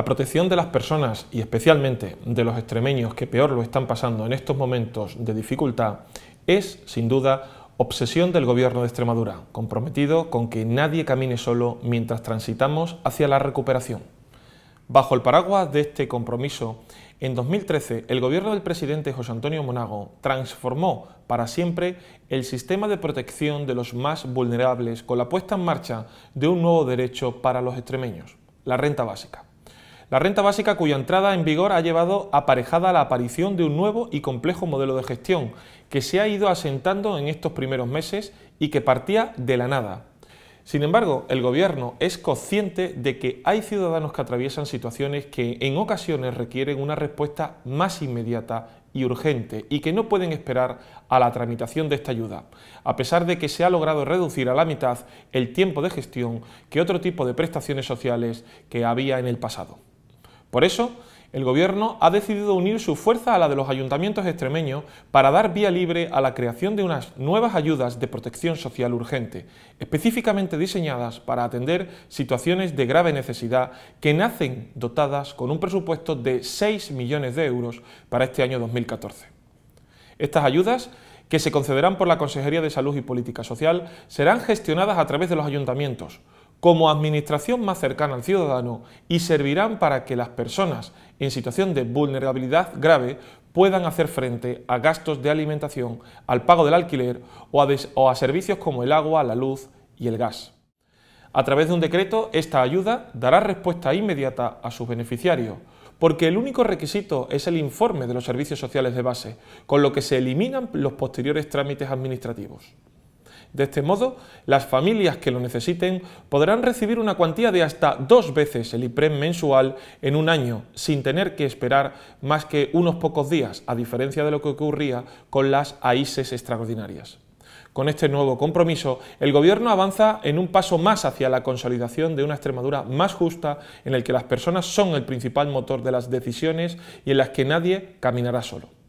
La protección de las personas y especialmente de los extremeños que peor lo están pasando en estos momentos de dificultad es, sin duda, obsesión del Gobierno de Extremadura, comprometido con que nadie camine solo mientras transitamos hacia la recuperación. Bajo el paraguas de este compromiso, en 2013 el gobierno del presidente José Antonio Monago transformó para siempre el sistema de protección de los más vulnerables con la puesta en marcha de un nuevo derecho para los extremeños, la renta básica. La renta básica cuya entrada en vigor ha llevado aparejada la aparición de un nuevo y complejo modelo de gestión que se ha ido asentando en estos primeros meses y que partía de la nada. Sin embargo, el Gobierno es consciente de que hay ciudadanos que atraviesan situaciones que en ocasiones requieren una respuesta más inmediata y urgente y que no pueden esperar a la tramitación de esta ayuda, a pesar de que se ha logrado reducir a la mitad el tiempo de gestión que otro tipo de prestaciones sociales que había en el pasado. Por eso, el Gobierno ha decidido unir su fuerza a la de los ayuntamientos extremeños para dar vía libre a la creación de unas nuevas ayudas de protección social urgente, específicamente diseñadas para atender situaciones de grave necesidad que nacen dotadas con un presupuesto de 6 millones de euros para este año 2014. Estas ayudas que se concederán por la Consejería de Salud y Política Social serán gestionadas a través de los ayuntamientos, como administración más cercana al ciudadano y servirán para que las personas en situación de vulnerabilidad grave puedan hacer frente a gastos de alimentación, al pago del alquiler o a, servicios como el agua, la luz y el gas. A través de un decreto, esta ayuda dará respuesta inmediata a sus beneficiarios, porque el único requisito es el informe de los servicios sociales de base, con lo que se eliminan los posteriores trámites administrativos. De este modo, las familias que lo necesiten podrán recibir una cuantía de hasta dos veces el IPREM mensual en un año, sin tener que esperar más que unos pocos días, a diferencia de lo que ocurría con las AISES extraordinarias. Con este nuevo compromiso, el Gobierno avanza en un paso más hacia la consolidación de una Extremadura más justa, en el que las personas son el principal motor de las decisiones y en las que nadie caminará solo.